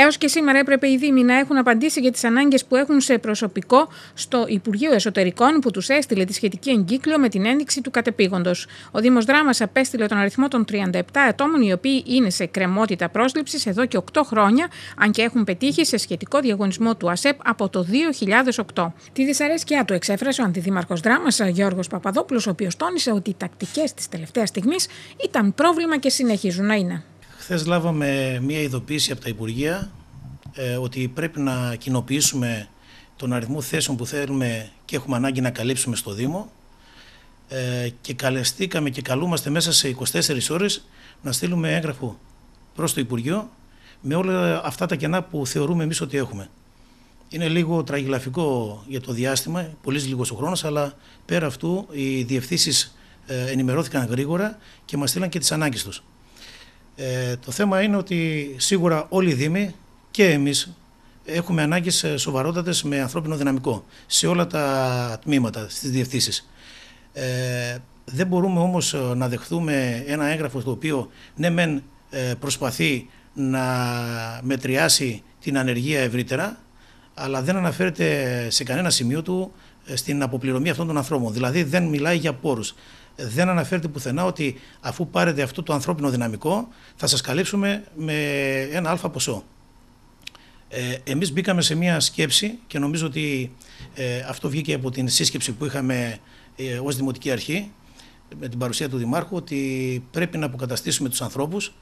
Έως και σήμερα έπρεπε οι Δήμοι να έχουν απαντήσει για τις ανάγκες που έχουν σε προσωπικό στο Υπουργείο Εσωτερικών που τους έστειλε τη σχετική εγκύκλιο με την ένδειξη του κατεπήγοντος. Ο Δήμος Δράμας απέστειλε τον αριθμό των 37 ατόμων οι οποίοι είναι σε κρεμότητα πρόσληψης εδώ και 8 χρόνια, αν και έχουν πετύχει σε σχετικό διαγωνισμό του ΑΣΕΠ από το 2008. Τη δυσαρέσκειά του εξέφρασε ο Αντιδήμαρχο Δράμα Γιώργος Παπαδόπουλος, ο οποίος τόνισε ότι οι τακτικές της τελευταίας στιγμής ήταν πρόβλημα και συνεχίζουν να είναι. Χθες λάβαμε μία ειδοποίηση από τα Υπουργεία ε, ότι πρέπει να κοινοποιήσουμε τον αριθμό θέσεων που θέλουμε και έχουμε ανάγκη να καλύψουμε στο Δήμο ε, και καλεστήκαμε και καλούμαστε μέσα σε 24 ώρες να στείλουμε έγγραφο προς το Υπουργείο με όλα αυτά τα κενά που θεωρούμε εμείς ότι έχουμε. Είναι λίγο τραγηλαφικό για το διάστημα, πολύ λίγος ο χρόνος, αλλά πέρα αυτού οι διευθύνσεις ε, ενημερώθηκαν γρήγορα και μας στείλαν και τις ανάγκες τους. Ε, το θέμα είναι ότι σίγουρα όλοι οι Δήμοι και εμείς έχουμε ανάγκες σοβαρότατες με ανθρώπινο δυναμικό σε όλα τα τμήματα, στις διευθύνσεις. Ε, δεν μπορούμε όμως ε, να δεχθούμε ένα έγγραφο το οποίο ναι, μεν προσπαθεί να μετριάσει την ανεργία ευρύτερα, αλλά δεν αναφέρεται σε κανένα σημείο του στην αποπληρωμή αυτών των ανθρώπων. Δηλαδή δεν μιλάει για πόρους. Δεν αναφέρεται πουθενά ότι αφού πάρετε αυτό το ανθρώπινο δυναμικό θα σας καλύψουμε με ένα αλφα ποσό. Ε, εμείς μπήκαμε σε μια σκέψη και νομίζω ότι ε, αυτό βγήκε από την σύσκεψη που είχαμε ε, ως Δημοτική Αρχή με την παρουσία του Δημάρχου ότι πρέπει να αποκαταστήσουμε τους ανθρώπους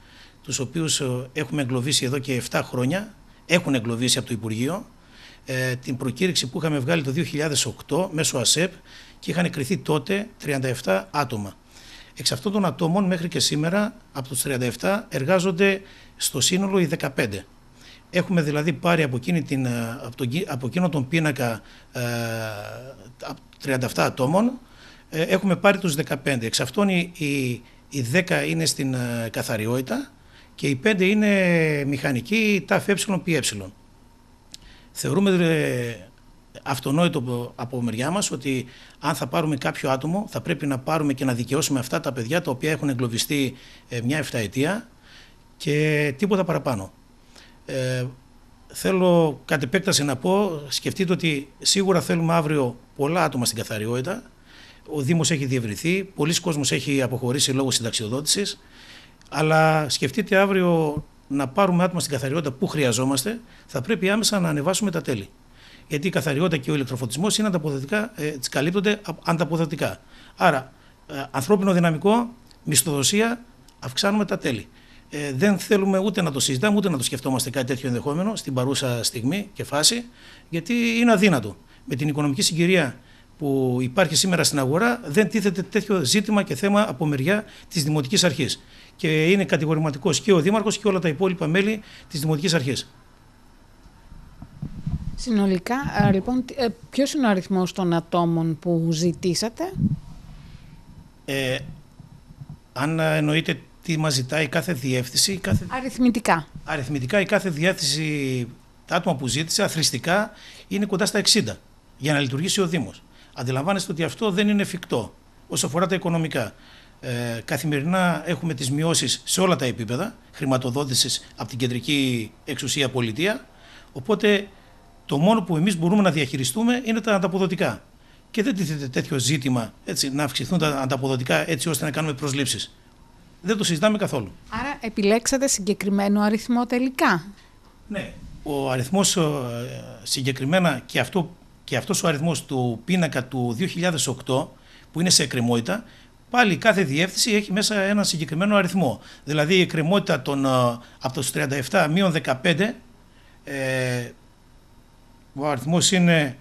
τους οποίους ε, έχουμε εγκλωβίσει εδώ και 7 χρόνια, έχουν εγκλωβίσει από το Υπουργείο ε, την προκήρυξη που είχαμε βγάλει το 2008 μέσω ΑΣΕΠ και είχαν κριθεί τότε 37 άτομα. Εξ αυτών των ατόμων μέχρι και σήμερα από τους 37 εργάζονται στο σύνολο οι 15. Έχουμε δηλαδή πάρει από, την, ε, τον, εκείνο τον πίνακα ε, 37 ατόμων, ε, έχουμε πάρει τους 15. Εξ αυτών οι, 10 είναι στην ε, καθαριότητα και οι 5 είναι μηχανικοί, τα ΦΕΠΣΠΕ. Θεωρούμε αυτονόητο από μεριά μας ότι αν θα πάρουμε κάποιο άτομο, θα πρέπει να πάρουμε και να δικαιώσουμε αυτά τα παιδιά τα οποία έχουν εγκλωβιστεί ε, μια εφταετία και τίποτα παραπάνω. Ε, θέλω κατ' επέκταση να πω, σκεφτείτε ότι σίγουρα θέλουμε αύριο πολλά άτομα στην καθαριότητα. Ο Δήμος έχει διευρυθεί, πολλοί κόσμος έχει αποχωρήσει λόγω συνταξιοδότησης. Αλλά σκεφτείτε αύριο να πάρουμε άτομα στην καθαριότητα που χρειαζόμαστε, θα πρέπει άμεσα να ανεβάσουμε τα τέλη. Γιατί η καθαριότητα και ο ηλεκτροφωτισμός είναι ανταποδοτικά, ε, καλύπτονται ανταποδοτικά. Άρα, ε, ανθρώπινο δυναμικό, μισθοδοσία, αυξάνουμε τα τέλη. Ε, δεν θέλουμε ούτε να το συζητάμε ούτε να το σκεφτόμαστε κάτι τέτοιο ενδεχόμενο στην παρούσα στιγμή και φάση, γιατί είναι αδύνατο. Με την οικονομική συγκυρία που υπάρχει σήμερα στην αγορά δεν τίθεται τέτοιο ζήτημα και θέμα από μεριά της Δημοτικής Αρχής. Και είναι κατηγορηματικός και ο Δήμαρχος και όλα τα υπόλοιπα μέλη της Δημοτικής Αρχής. Συνολικά, λοιπόν, ε, ποιος είναι ο αριθμός των ατόμων που ζητήσατε, ε, Αν εννοείται τι μας ζητάει κάθε διεύθυνση. κάθε... Αριθμητικά. Αριθμητικά η κάθε διεύθυνση, τα άτομα που ζήτησε, αθρηστικά, είναι κοντά στα 60 για να λειτουργήσει ο Δήμος. Αντιλαμβάνεστε ότι αυτό δεν είναι εφικτό όσο αφορά τα οικονομικά. Ε, καθημερινά έχουμε τις μειώσεις σε όλα τα επίπεδα χρηματοδότησης από την κεντρική εξουσία πολιτεία. Οπότε το μόνο που εμείς μπορούμε να διαχειριστούμε είναι τα ανταποδοτικά. Και δεν τίθεται τέτοιο ζήτημα έτσι, να αυξηθούν τα ανταποδοτικά έτσι ώστε να κάνουμε προσλήψεις. Δεν το συζητάμε καθόλου. Άρα επιλέξατε συγκεκριμένο αριθμό τελικά. Ναι, ο αριθμός ε, συγκεκριμένα και αυτό και αυτός ο αριθμός του πίνακα του 2008 που είναι σε εκκρεμότητα πάλι κάθε διεύθυνση έχει μέσα ένα συγκεκριμένο αριθμό. Δηλαδή η εκκρεμότητα των, ε, από τους 37 μείον 15 ε, ο αριθμός είναι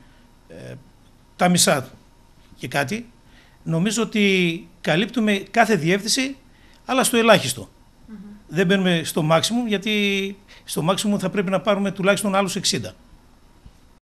ε, τα μισά και κάτι. Νομίζω ότι καλύπτουμε κάθε διεύθυνση αλλά στο ελάχιστο. Δεν μπαίνουμε στο maximum γιατί στο maximum θα πρέπει να πάρουμε τουλάχιστον άλλους 60.